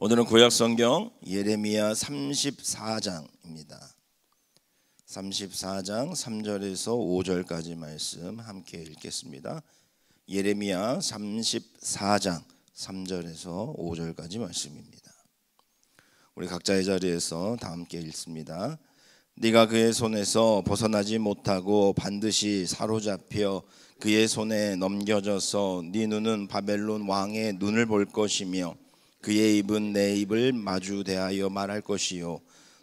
오늘은 구약 성경 예레미야 34장입니다. 34장 3절에서 5절까지 말씀 함께 읽겠습니다. 예레미야 34장 3절에서 5절까지 말씀입니다. 우리 각자의 자리에서 다 함께 읽습니다. 네가 그의 손에서 벗어나지 못하고 반드시 사로잡혀 그의 손에 넘겨져서 네 눈은 바벨론 왕의 눈을 볼 것이며 그의 입은 내 입을 마주 대하여 말할 것이요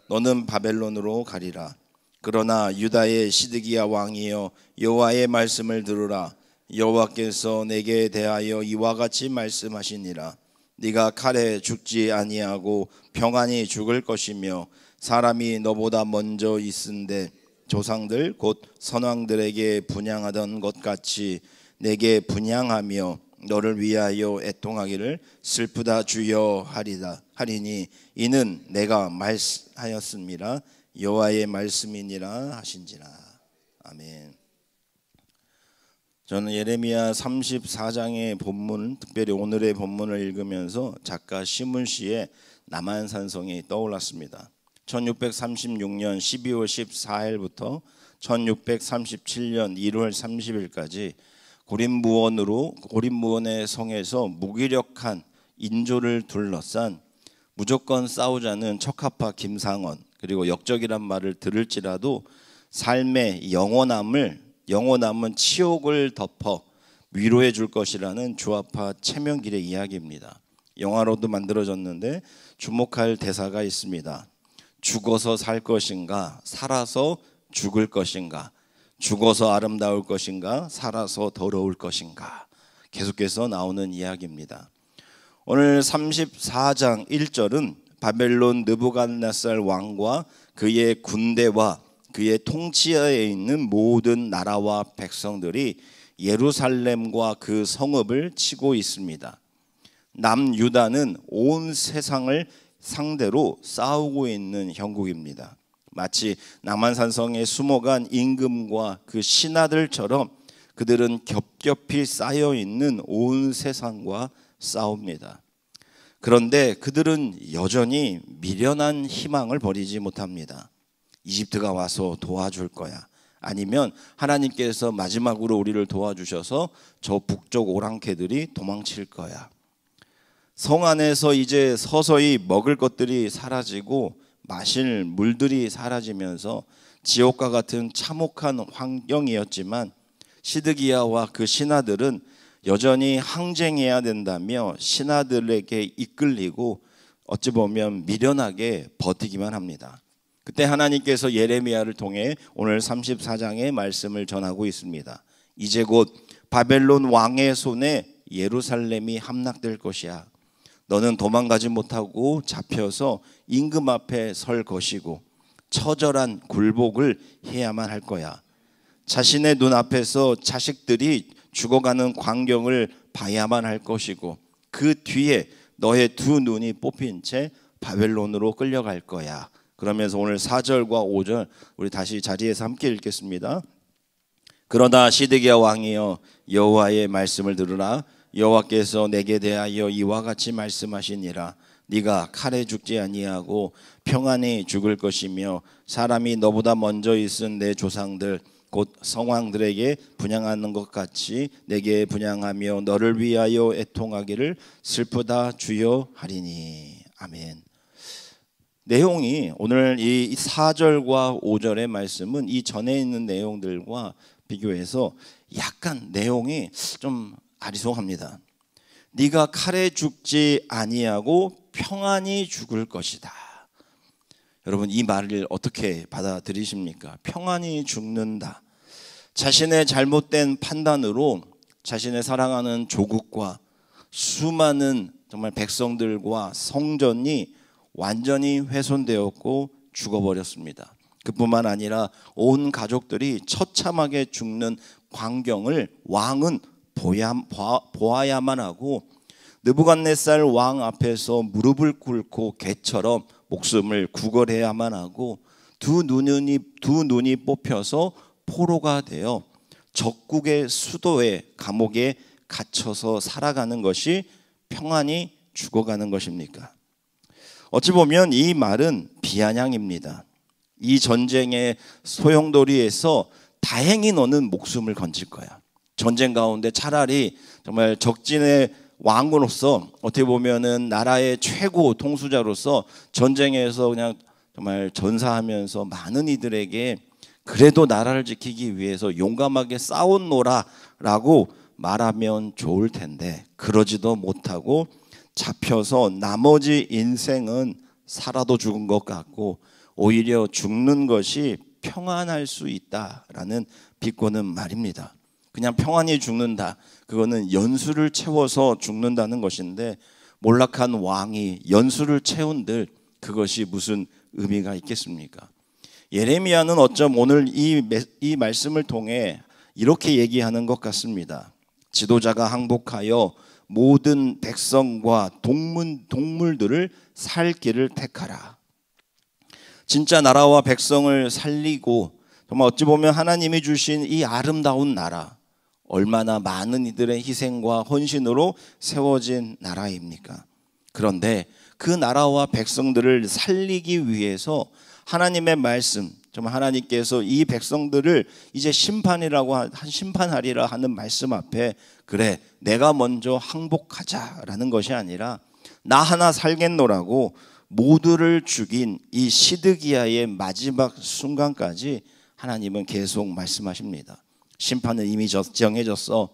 너는 바벨론으로 가리라 그러나 유다의 시드기야 왕이여 여호와의 말씀을 들으라 여호와께서 내게 대하여 이와 같이 말씀하시니라 네가 칼에 죽지 아니하고 평안히 죽을 것이며 사람이 너보다 먼저 있은데 조상들 곧 선왕들에게 분양하던 것 같이 내게 분양하며 너를 위하여 애통하기를 슬프다 주여 하리다 하리니 이는 내가 말하였습니다 여호와의 말씀이니라 하신지라 아멘. 저는 예레미야 34장의 본문, 특별히 오늘의 본문을 읽으면서 작가 시문 씨의 남한산성이 떠올랐습니다. 1636년 12월 14일부터 1637년 1월 30일까지 고린무원으로 고린무원의 성에서 무기력한 인조를 둘러싼 무조건 싸우자는 척하파 김상원 그리고 역적이란 말을 들을지라도 삶의 영원함을 영원함은 치욕을 덮어 위로해 줄 것이라는 조합파 최명길의 이야기입니다. 영화로도 만들어졌는데 주목할 대사가 있습니다. 죽어서 살 것인가 살아서 죽을 것인가 죽어서 아름다울 것인가 살아서 더러울 것인가 계속해서 나오는 이야기입니다. 오늘 34장 1절은 바벨론 느부갓네살 왕과 그의 군대와 그의 통치하에 있는 모든 나라와 백성들이 예루살렘과 그 성읍을 치고 있습니다. 남유다는 온 세상을 상대로 싸우고 있는 형국입니다. 마치 남한산성의 숨어간 임금과 그 신하들처럼 그들은 겹겹이 쌓여 있는 온 세상과 싸웁니다. 그런데 그들은 여전히 미련한 희망을 버리지 못합니다. 이집트가 와서 도와줄 거야. 아니면 하나님께서 마지막으로 우리를 도와주셔서 저 북쪽 오랑캐들이 도망칠 거야. 성 안에서 이제 서서히 먹을 것들이 사라지고 마실 물들이 사라지면서 지옥과 같은 참혹한 환경이었지만 시드기야와 그 신하들은 여전히 항쟁해야 된다며 신하들에게 이끌리고 어찌 보면 미련하게 버티기만 합니다. 그때 하나님께서 예레미야를 통해 오늘 34장의 말씀을 전하고 있습니다. 이제 곧 바벨론 왕의 손에 예루살렘이 함락될 것이야. 너는 도망가지 못하고 잡혀서 임금 앞에 설 것이고 처절한 굴복을 해야만 할 거야. 자신의 눈앞에서 자식들이 죽어가는 광경을 봐야만 할 것이고 그 뒤에 너의 두 눈이 뽑힌 채 바벨론으로 끌려갈 거야. 그러면서 오늘 4절과 5절 우리 다시 자리에서 함께 읽겠습니다. 그러나 시드기야 왕이여 여호와의 말씀을 들으라 여호와께서 내게 대하여 이와 같이 말씀하시니라 네가 칼에 죽지 아니하고 평안히 죽을 것이며 사람이 너보다 먼저 있은 내 조상들 곧 성왕들에게 분양하는 것 같이 내게 분양하며 너를 위하여 애통하기를 슬프다 주여 하리니 아멘. 내용이 오늘 이 4절과 5절의 말씀은 이 전에 있는 내용들과 비교해서 약간 내용이 좀 다리송합니다 네가 칼에 죽지 아니하고 평안히 죽을 것이다. 여러분 이 말을 어떻게 받아들이십니까? 평안히 죽는다. 자신의 잘못된 판단으로 자신의 사랑하는 조국과 수많은 정말 백성들과 성전이 완전히 훼손되었고 죽어버렸습니다. 그뿐만 아니라 온 가족들이 처참하게 죽는 광경을 왕은 보야, 보아야만 하고 느부갓네살 왕 앞에서 무릎을 꿇고 개처럼 목숨을 구걸해야만 하고 두 눈이 두 눈이 뽑혀서 포로가 되어 적국의 수도의 감옥에 갇혀서 살아가는 것이 평안히 죽어가는 것입니까? 어찌 보면 이 말은 비아냥입니다. 이 전쟁의 소용돌이에서 다행히 너는 목숨을 건질 거야. 전쟁 가운데 차라리 정말 적진의 왕으로서 어떻게 보면은 나라의 최고 통수자로서 전쟁에서 그냥 정말 전사하면서 많은 이들에게 그래도 나라를 지키기 위해서 용감하게 싸웠노라라고 말하면 좋을 텐데 그러지도 못하고 잡혀서 나머지 인생은 살아도 죽은 것 같고 오히려 죽는 것이 평안할 수 있다라는 비꼬는 말입니다. 그냥 평안히 죽는다. 그거는 연수를 채워서 죽는다는 것인데 몰락한 왕이 연수를 채운들 그것이 무슨 의미가 있겠습니까? 예레미야는 어쩜 오늘 이, 이 말씀을 통해 이렇게 얘기하는 것 같습니다. 지도자가 항복하여 모든 백성과 동문, 동물들을 살 길을 택하라. 진짜 나라와 백성을 살리고 정말 어찌 보면 하나님이 주신 이 아름다운 나라 얼마나 많은 이들의 희생과 헌신으로 세워진 나라입니까? 그런데 그 나라와 백성들을 살리기 위해서 하나님의 말씀, 정말 하나님께서 이 백성들을 이제 심판이라고 한 심판하리라 하는 말씀 앞에 그래 내가 먼저 항복하자라는 것이 아니라 나 하나 살겠노라고 모두를 죽인 이 시드기야의 마지막 순간까지 하나님은 계속 말씀하십니다. 심판은 이미 정해졌어.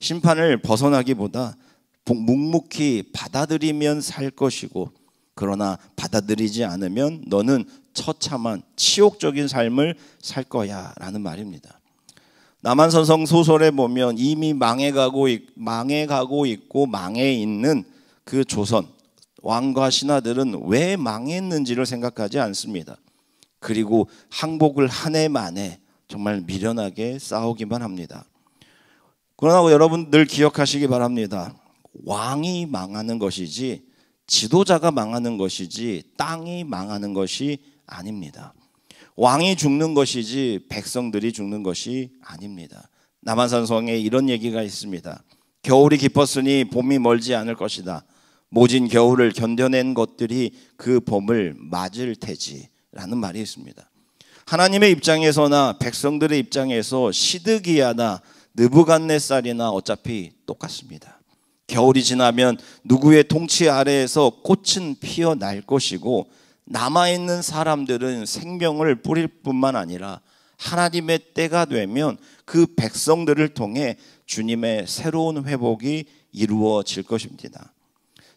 심판을 벗어나기보다 묵묵히 받아들이면 살 것이고 그러나 받아들이지 않으면 너는 처참한 치욕적인 삶을 살 거야라는 말입니다. 남한 선성 소설에 보면 이미 망해가고 망해가고 있고 망해 있는 그 조선 왕과 신하들은 왜 망했는지를 생각하지 않습니다. 그리고 항복을 한 해 만에 정말 미련하게 싸우기만 합니다. 그러나 여러분 늘 기억하시기 바랍니다. 왕이 망하는 것이지 지도자가 망하는 것이지 땅이 망하는 것이 아닙니다. 왕이 죽는 것이지 백성들이 죽는 것이 아닙니다. 남한산성에 이런 얘기가 있습니다. 겨울이 깊었으니 봄이 멀지 않을 것이다. 모진 겨울을 견뎌낸 것들이 그 봄을 맞을 테지라는 말이 있습니다. 하나님의 입장에서나 백성들의 입장에서 시드기야나 느부갓네살이나 어차피 똑같습니다. 겨울이 지나면 누구의 통치 아래에서 꽃은 피어날 것이고 남아있는 사람들은 생명을 뿌릴 뿐만 아니라 하나님의 때가 되면 그 백성들을 통해 주님의 새로운 회복이 이루어질 것입니다.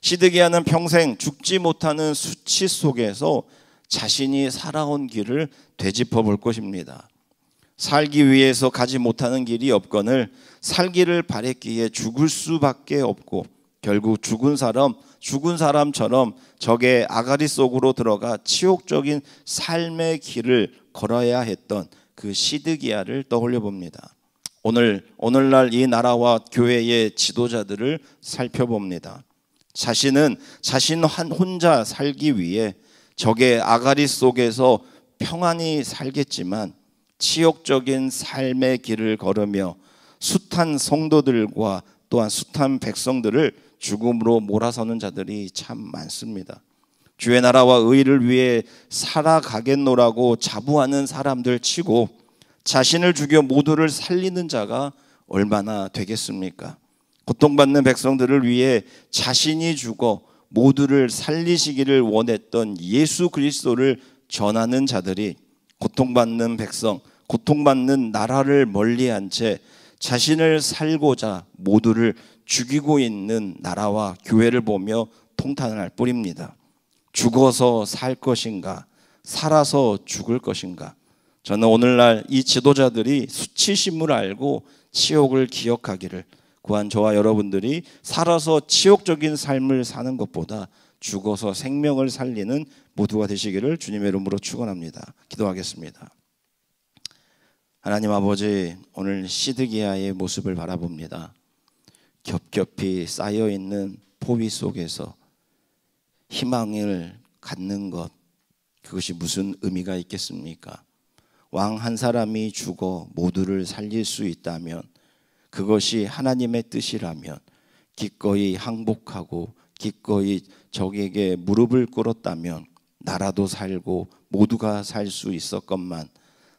시드기야는 평생 죽지 못하는 수치 속에서 자신이 살아온 길을 되짚어 볼 것입니다. 살기 위해서 가지 못하는 길이 없건을 살기를 바랬기에 죽을 수밖에 없고 결국 죽은 사람, 죽은 사람처럼 적의 아가리 속으로 들어가 치욕적인 삶의 길을 걸어야 했던 그 시드기야를 떠올려 봅니다. 오늘 오늘날 이 나라와 교회의 지도자들을 살펴봅니다. 자신은 자신 혼자 살기 위해 적의 아가리 속에서 평안히 살겠지만 치욕적인 삶의 길을 걸으며 숱한 성도들과 또한 숱한 백성들을 죽음으로 몰아서는 자들이 참 많습니다. 주의 나라와 의를 위해 살아가겠노라고 자부하는 사람들 치고 자신을 죽여 모두를 살리는 자가 얼마나 되겠습니까? 고통받는 백성들을 위해 자신이 죽어 모두를 살리시기를 원했던 예수 그리스도를 전하는 자들이 고통받는 백성, 고통받는 나라를 멀리한 채 자신을 살고자 모두를 죽이고 있는 나라와 교회를 보며 통탄을 할 뿐입니다. 죽어서 살 것인가, 살아서 죽을 것인가. 저는 오늘날 이 지도자들이 수치심을 알고 치욕을 기억하기를 구한 저와 여러분들이 살아서 치욕적인 삶을 사는 것보다 죽어서 생명을 살리는 모두가 되시기를 주님의 이름으로 축원합니다. 기도하겠습니다. 하나님 아버지 오늘 시드기야의 모습을 바라봅니다. 겹겹이 쌓여 있는 포위 속에서 희망을 갖는 것 그것이 무슨 의미가 있겠습니까? 왕 한 사람이 죽어 모두를 살릴 수 있다면 그것이 하나님의 뜻이라면 기꺼이 항복하고 기꺼이 적에게 무릎을 꿇었다면 나라도 살고 모두가 살 수 있었건만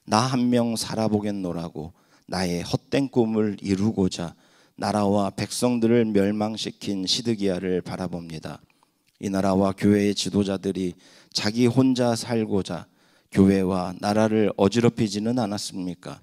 나 한 명 살아보겠노라고 나의 헛된 꿈을 이루고자 나라와 백성들을 멸망시킨 시드기야를 바라봅니다. 이 나라와 교회의 지도자들이 자기 혼자 살고자 교회와 나라를 어지럽히지는 않았습니까?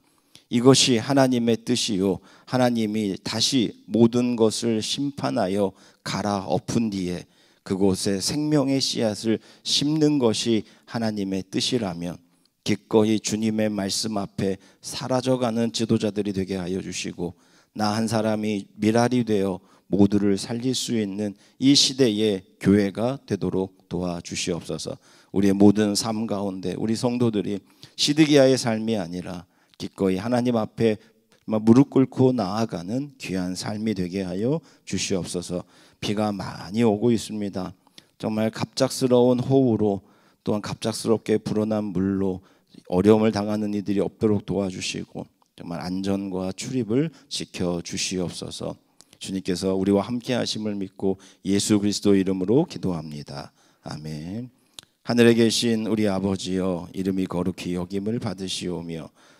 이것이 하나님의 뜻이요 하나님이 다시 모든 것을 심판하여 갈아엎은 뒤에 그곳에 생명의 씨앗을 심는 것이 하나님의 뜻이라면 기꺼이 주님의 말씀 앞에 사라져가는 지도자들이 되게 하여 주시고 나 한 사람이 미랄이 되어 모두를 살릴 수 있는 이 시대의 교회가 되도록 도와주시옵소서. 우리의 모든 삶 가운데 우리 성도들이 시드기야의 삶이 아니라 기꺼이 하나님 앞에 무릎 꿇고 나아가는 귀한 삶이 되게 하여 주시옵소서. 비가 많이 오고 있습니다. 정말 갑작스러운 호우로 또한 갑작스럽게 불어난 물로 어려움을 당하는 이들이 없도록 도와주시고 정말 안전과 출입을 지켜 주시옵소서. 주님께서 우리와 함께 하심을 믿고 예수 그리스도 이름으로 기도합니다. 아멘. 하늘에 계신 우리 아버지여 이름이 거룩히 여김을 받으시오며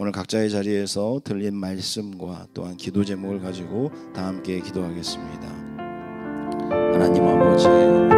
오늘 각자의 자리에서 들린 말씀과 또한 기도 제목을 가지고 다 함께 기도하겠습니다. 하나님 아버지.